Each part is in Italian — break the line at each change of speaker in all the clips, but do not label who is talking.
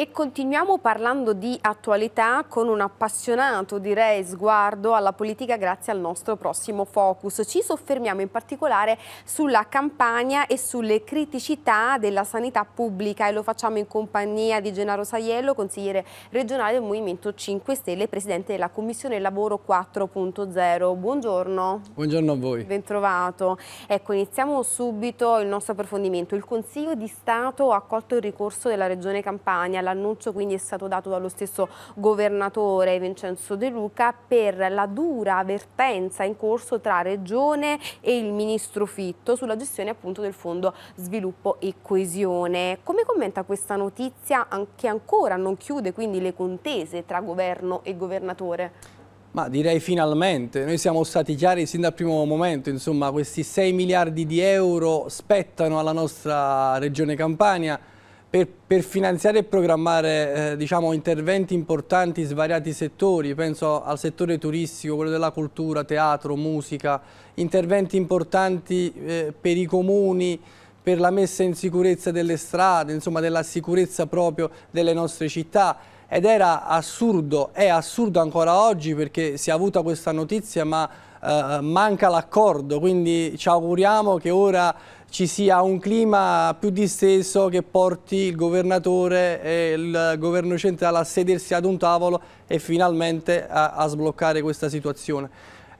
e continuiamo parlando di attualità con un appassionato direi sguardo alla politica grazie al nostro prossimo focus. Ci soffermiamo in particolare sulla campagna e sulle criticità della sanità pubblica e lo facciamo in compagnia di Gennaro Saiello, consigliere regionale del Movimento 5 Stelle, presidente della Commissione Lavoro 4.0. Buongiorno.
Buongiorno a voi.
Bentrovato. Ecco, iniziamo subito il nostro approfondimento. Il Consiglio di Stato ha accolto il ricorso della Regione Campania l'annuncio quindi è stato dato dallo stesso governatore Vincenzo De Luca per la dura avvertenza in corso tra Regione e il Ministro Fitto sulla gestione appunto del Fondo Sviluppo e Coesione. Come commenta questa notizia che ancora non chiude quindi le contese tra governo e governatore?
Ma direi finalmente, noi siamo stati chiari sin dal primo momento, insomma questi 6 miliardi di euro spettano alla nostra regione Campania, per, per, finanziare e programmare eh, diciamo, interventi importanti in svariati settori, penso al settore turistico, quello della cultura, teatro, musica, interventi importanti eh, per i comuni, per la messa in sicurezza delle strade, insomma della sicurezza proprio delle nostre città. Ed era assurdo, è assurdo ancora oggi perché si è avuta questa notizia ma eh, manca l'accordo, quindi ci auguriamo che ora ci sia un clima più disteso che porti il governatore e il governo centrale a sedersi ad un tavolo e finalmente a, a sbloccare questa situazione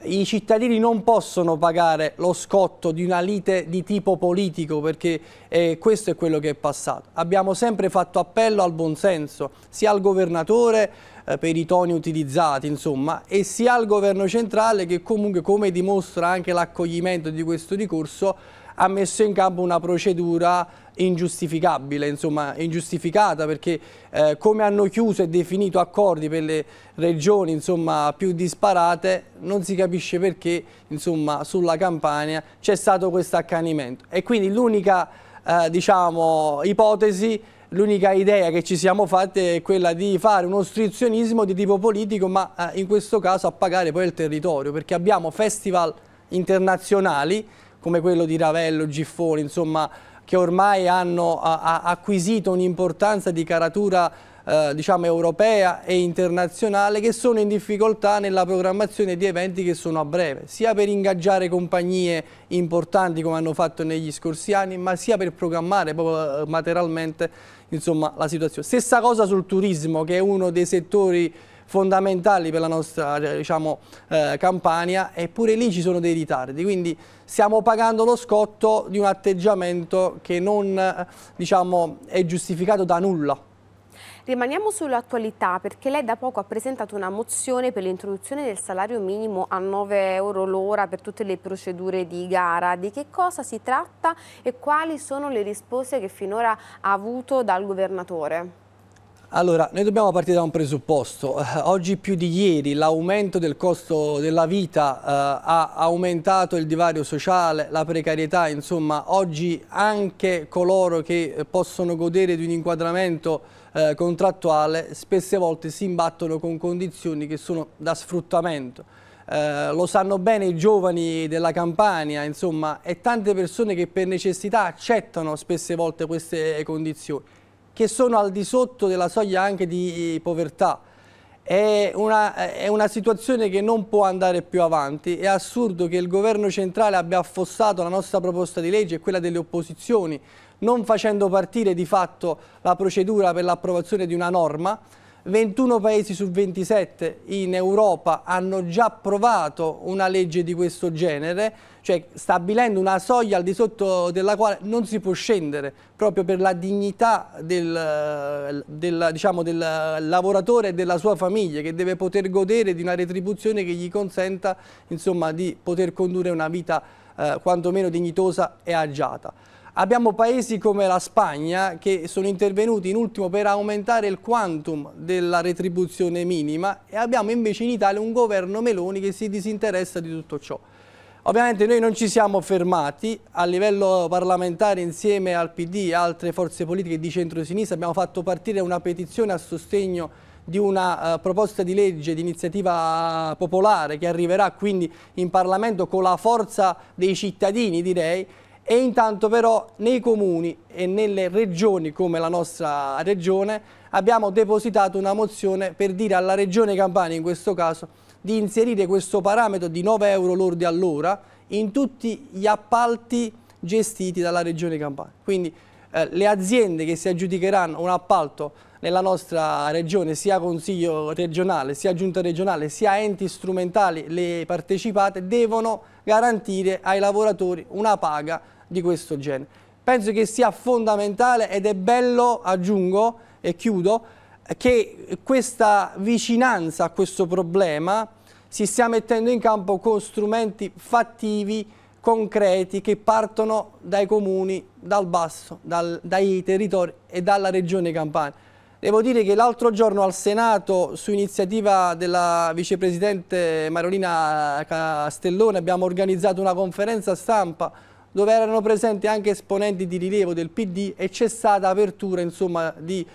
i cittadini non possono pagare lo scotto di una lite di tipo politico perché eh, questo è quello che è passato. Abbiamo sempre fatto appello al buonsenso sia al governatore eh, per i toni utilizzati insomma e sia al governo centrale che comunque come dimostra anche l'accoglimento di questo ricorso ha messo in campo una procedura ingiustificabile, insomma ingiustificata perché eh, come hanno chiuso e definito accordi per le regioni insomma, più disparate non si capisce perché insomma, sulla Campania c'è stato questo accanimento e quindi l'unica eh, diciamo, ipotesi L'unica idea che ci siamo fatte è quella di fare uno strizionismo di tipo politico ma eh, in questo caso a pagare poi il territorio perché abbiamo festival internazionali come quello di Ravello, Giffoni, insomma, che ormai hanno a, a acquisito un'importanza di caratura eh, diciamo, europea e internazionale che sono in difficoltà nella programmazione di eventi che sono a breve, sia per ingaggiare compagnie importanti come hanno fatto negli scorsi anni, ma sia per programmare proprio eh, materialmente insomma, la situazione. Stessa cosa sul turismo che è uno dei settori fondamentali per la nostra cioè, diciamo, eh, Campania, eppure lì ci sono dei ritardi, quindi stiamo pagando lo scotto di un atteggiamento che non diciamo, è giustificato da nulla.
Rimaniamo sull'attualità perché lei da poco ha presentato una mozione per l'introduzione del salario minimo a 9 euro l'ora per tutte le procedure di gara. Di che cosa si tratta e quali sono le risposte che finora ha avuto dal governatore?
Allora, noi dobbiamo partire da un presupposto. Eh, oggi più di ieri l'aumento del costo della vita eh, ha aumentato il divario sociale, la precarietà, insomma, oggi anche coloro che possono godere di un inquadramento eh, contrattuale spesse volte si imbattono con condizioni che sono da sfruttamento. Eh, lo sanno bene i giovani della Campania, insomma, e tante persone che per necessità accettano spesse volte queste condizioni che sono al di sotto della soglia anche di eh, povertà. È una, è una, situazione che non può andare più avanti. È assurdo che il governo centrale abbia affossato la nostra proposta di legge e quella delle opposizioni, non facendo partire di fatto la procedura per l'approvazione di una norma 21 paesi su 27 in Europa hanno già approvato una legge di questo genere, cioè stabilendo una soglia al di sotto della quale non si può scendere, proprio per la dignità del, del, diciamo, del lavoratore e della sua famiglia, che deve poter godere di una retribuzione che gli consenta insomma, di poter condurre una vita eh, quantomeno dignitosa e agiata. Abbiamo paesi come la Spagna che sono intervenuti in ultimo per aumentare il quantum della retribuzione minima e abbiamo invece in Italia un governo Meloni che si disinteressa di tutto ciò. Ovviamente noi non ci siamo fermati, a livello parlamentare insieme al PD e altre forze politiche di centro-sinistra abbiamo fatto partire una petizione a sostegno di una uh, proposta di legge di iniziativa popolare che arriverà quindi in Parlamento con la forza dei cittadini direi e intanto però nei comuni e nelle regioni come la nostra regione abbiamo depositato una mozione per dire alla regione Campania in questo caso di inserire questo parametro di 9 euro lordi all'ora in tutti gli appalti gestiti dalla regione Campania. Quindi eh, le aziende che si aggiudicheranno un appalto nella nostra regione, sia consiglio regionale, sia giunta regionale, sia enti strumentali le partecipate, devono garantire ai lavoratori una paga di questo genere. Penso che sia fondamentale ed è bello, aggiungo e chiudo, che questa vicinanza a questo problema si stia mettendo in campo con strumenti fattivi, concreti, che partono dai comuni, dal basso, dal, dai territori e dalla regione Campania. Devo dire che l'altro giorno al Senato, su iniziativa della vicepresidente Marolina Castellone, abbiamo organizzato una conferenza stampa dove erano presenti anche esponenti di rilievo del PD e c'è stata apertura insomma, di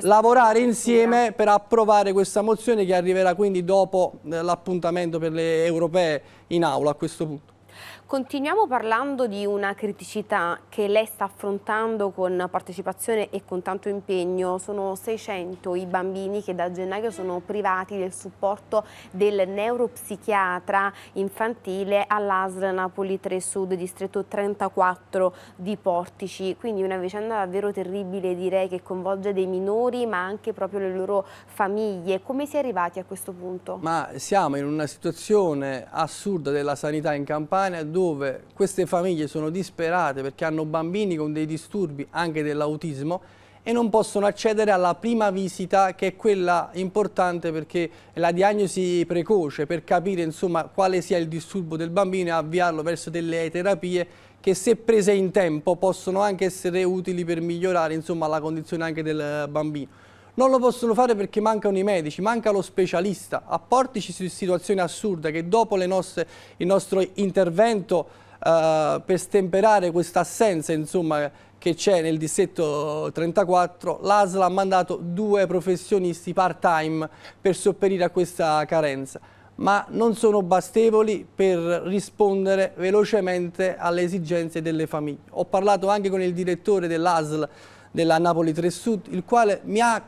lavorare insieme
per approvare questa mozione che arriverà quindi dopo eh, l'appuntamento per le europee in aula a questo punto.
Continuiamo parlando di una criticità che lei sta affrontando con partecipazione e con tanto impegno. Sono 600 i bambini che da gennaio sono privati del supporto del neuropsichiatra infantile all'ASL Napoli 3 Sud, distretto 34 di Portici. Quindi una vicenda davvero terribile direi che coinvolge dei minori ma anche proprio le loro famiglie. Come si è arrivati a questo punto? Ma
siamo in una situazione assurda della sanità in Campania Lusitania dove queste famiglie sono disperate perché hanno bambini con dei disturbi anche dell'autismo e non possono accedere alla prima visita che è quella importante perché è la diagnosi precoce per capire insomma, quale sia il disturbo del bambino e avviarlo verso delle terapie che se prese in tempo possono anche essere utili per migliorare insomma, la condizione anche del bambino. Non lo possono fare perché mancano i medici, manca lo specialista. A portici su situazioni assurde che dopo nostre, il nostro intervento eh, per stemperare questa assenza insomma, che c'è nel dissetto 34, l'ASL ha mandato due professionisti part-time per sopperire a questa carenza ma non sono bastevoli per rispondere velocemente alle esigenze delle famiglie. Ho parlato anche con il direttore dell'ASL della Napoli 3 Sud, il quale mi ha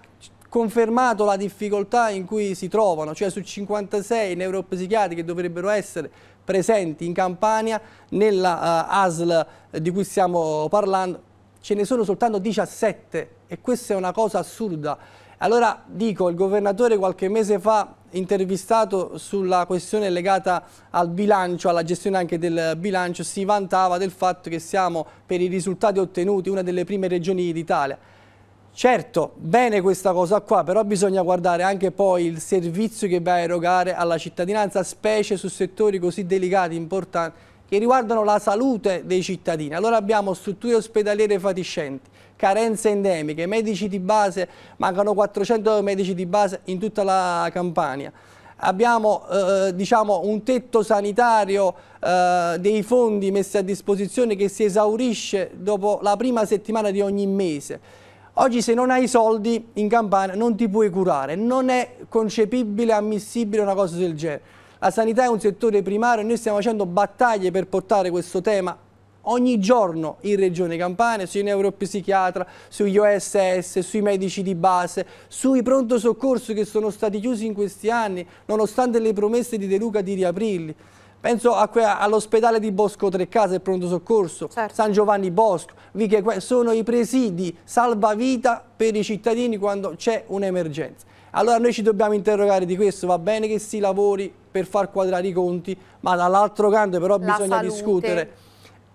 confermato la difficoltà in cui si trovano, cioè su 56 neuropsichiatri che dovrebbero essere presenti in Campania, nella uh, eh, ASL eh, di cui stiamo parlando, ce ne sono soltanto 17 e questa è una cosa assurda allora dico, il governatore qualche mese fa intervistato sulla questione legata al bilancio, alla gestione anche del bilancio, si vantava del fatto che siamo per i risultati ottenuti una delle prime regioni d'Italia. Certo, bene questa cosa qua, però bisogna guardare anche poi il servizio che va a erogare alla cittadinanza, specie su settori così delicati, importanti, che riguardano la salute dei cittadini. Allora abbiamo strutture ospedaliere fatiscenti, carenze endemiche, medici di base, mancano 400 medici di base in tutta la Campania abbiamo eh, eh, diciamo, un tetto sanitario eh, dei fondi messi a disposizione che si esaurisce dopo la prima settimana di ogni mese. Oggi se non hai soldi in Campania non ti puoi curare, non è concepibile, ammissibile una cosa del genere. La sanità è un settore primario e noi stiamo facendo battaglie per portare questo tema ogni giorno in Regione Campania, sui neuropsichiatra, sugli OSS, sui medici di base, sui pronto soccorso che sono stati chiusi in questi anni, nonostante le promesse di De Luca di riaprirli. Penso all'ospedale di Bosco Trecase, il pronto soccorso, certo. San Giovanni Bosco, che sono i presidi salvavita per i cittadini quando c'è un'emergenza. Allora noi ci dobbiamo interrogare di questo, va bene che si lavori per far quadrare i conti, ma dall'altro canto però La bisogna salute. discutere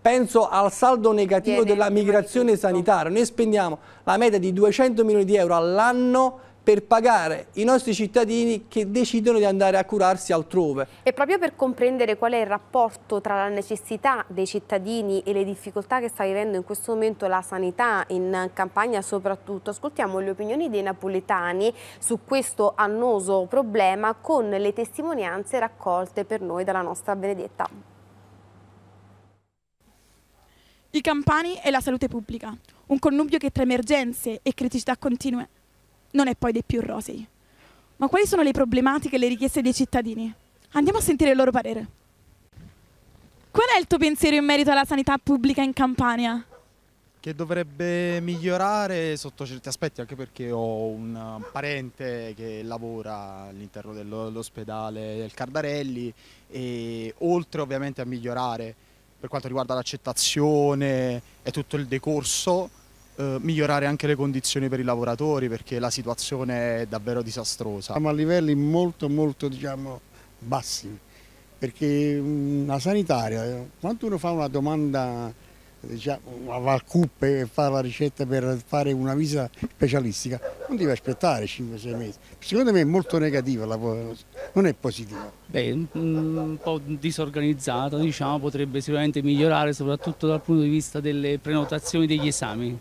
penso al saldo negativo Viene della migrazione sanitaria. Noi spendiamo la media di 200 milioni di euro all'anno per pagare i nostri cittadini che decidono di andare a curarsi altrove.
E proprio per comprendere qual è il rapporto tra la necessità dei cittadini e le difficoltà che sta vivendo in questo momento la sanità in campagna soprattutto, ascoltiamo le opinioni dei napoletani su questo annoso problema con le testimonianze raccolte per noi dalla nostra Benedetta. I campani e la salute pubblica, un connubio che tra emergenze e criticità continue non è poi dei più rosei. Ma quali sono le problematiche e le richieste dei cittadini? Andiamo a sentire il loro parere. Qual è il tuo pensiero in merito alla sanità pubblica in Campania?
Che dovrebbe migliorare sotto certi aspetti, anche perché ho un uh, parente che lavora all'interno dell'ospedale del Cardarelli e oltre ovviamente a migliorare per quanto riguarda l'accettazione e tutto il decorso, eh, migliorare anche le condizioni per i lavoratori perché la situazione è davvero disastrosa. Siamo a livelli molto molto diciamo, bassi perché una mm, sanitaria, eh, quando uno fa una domanda diciamo, a CUP e fare la ricetta per fare una visita specialistica, non deve aspettare 5-6 mesi. Secondo me è molto negativa, la, non è positiva. Beh, un po' disorganizzata, diciamo, potrebbe sicuramente migliorare soprattutto dal punto di vista delle prenotazioni degli esami.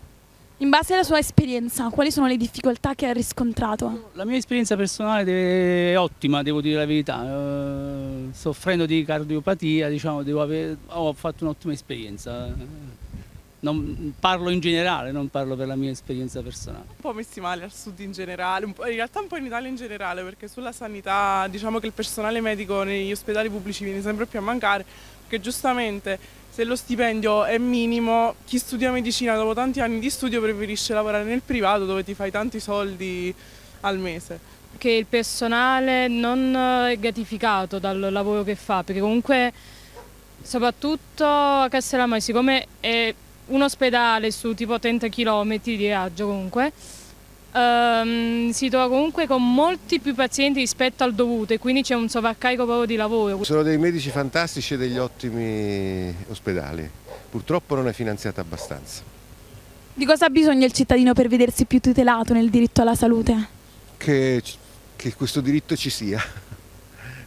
In base alla sua esperienza, quali sono le difficoltà che ha riscontrato?
La mia esperienza personale è ottima, devo dire la verità. Eh, soffrendo di cardiopatia, diciamo, aver... ho fatto un'ottima esperienza. Non parlo in generale, non parlo per la mia esperienza personale. Un
po' messi male al sud in generale, in realtà un po' in Italia in generale, perché sulla sanità diciamo che il personale medico negli ospedali pubblici viene sempre più a mancare, perché giustamente se lo stipendio è minimo, chi studia medicina dopo tanti anni di studio preferisce lavorare nel privato dove ti fai tanti soldi al mese. Che il personale non eh, è gratificato dal lavoro che fa, perché comunque soprattutto a Castellamare, siccome è un ospedale su tipo 30 km di raggio comunque, ehm, si trova comunque con molti più pazienti rispetto al dovuto e quindi c'è un sovraccarico proprio di lavoro. Sono
dei medici fantastici e degli ottimi ospedali, purtroppo non è finanziata abbastanza.
Di cosa ha bisogno il cittadino per vedersi più tutelato nel diritto alla salute?
Che, che questo diritto ci sia.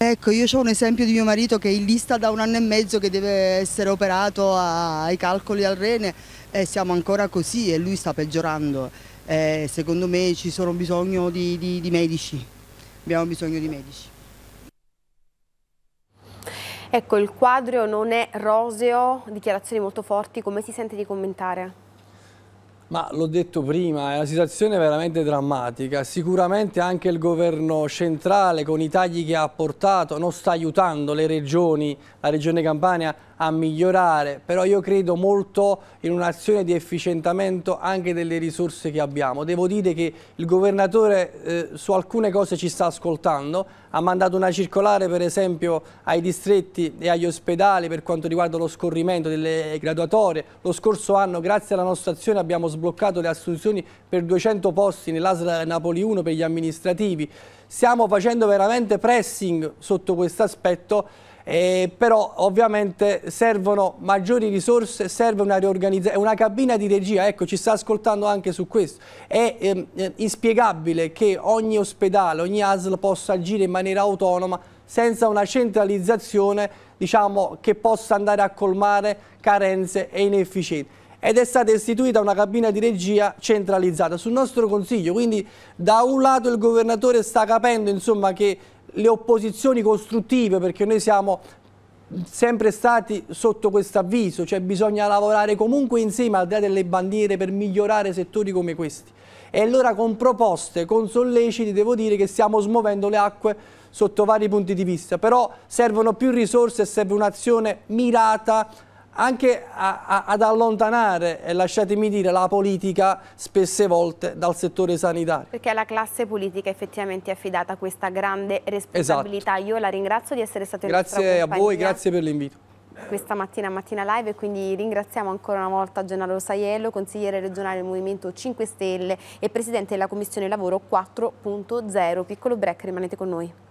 Ecco, io ho un esempio di mio marito che è in lista da un anno e mezzo che deve essere operato ai calcoli al rene e siamo ancora così e lui sta peggiorando eh, secondo me ci sono bisogno di, di, di medici, abbiamo bisogno di medici. Ecco, il quadro non è roseo, dichiarazioni molto forti, come si sente di commentare?
Ma l'ho detto prima, è una situazione veramente drammatica. Sicuramente anche il governo centrale con i tagli che ha apportato non sta aiutando le regioni, la regione Campania a migliorare, però io credo molto in un'azione di efficientamento anche delle risorse che abbiamo. Devo dire che il governatore eh, su alcune cose ci sta ascoltando, ha mandato una circolare per esempio ai distretti e agli ospedali per quanto riguarda lo scorrimento delle graduatorie. Lo scorso anno grazie alla nostra azione abbiamo sbagliato sbloccato le assunzioni per 200 posti nell'ASL Napoli 1 per gli amministrativi. Stiamo facendo veramente pressing sotto questo aspetto, eh, però ovviamente servono maggiori risorse, serve una riorganizzazione, una cabina di regia, ecco ci sta ascoltando anche su questo. È eh, inspiegabile che ogni ospedale, ogni ASL possa agire in maniera autonoma senza una centralizzazione diciamo, che possa andare a colmare carenze e inefficienze ed è stata istituita una cabina di regia centralizzata sul nostro consiglio. Quindi da un lato il governatore sta capendo insomma, che le opposizioni costruttive, perché noi siamo sempre stati sotto questo avviso, cioè bisogna lavorare comunque insieme al di là delle bandiere per migliorare settori come questi. E allora con proposte, con solleciti, devo dire che stiamo smuovendo le acque sotto vari punti di vista, però servono più risorse e serve un'azione mirata anche a, a, ad allontanare, eh, lasciatemi dire, la politica spesse volte dal settore sanitario.
Perché la classe politica effettivamente è affidata a questa grande responsabilità. Esatto. Io la ringrazio di essere stato in Grazie a voi, grazie per l'invito questa mattina Mattina Live e quindi ringraziamo ancora una volta Gennaro Saiello, consigliere regionale del Movimento 5 Stelle e presidente della Commissione Lavoro 4.0. Piccolo break, rimanete con noi.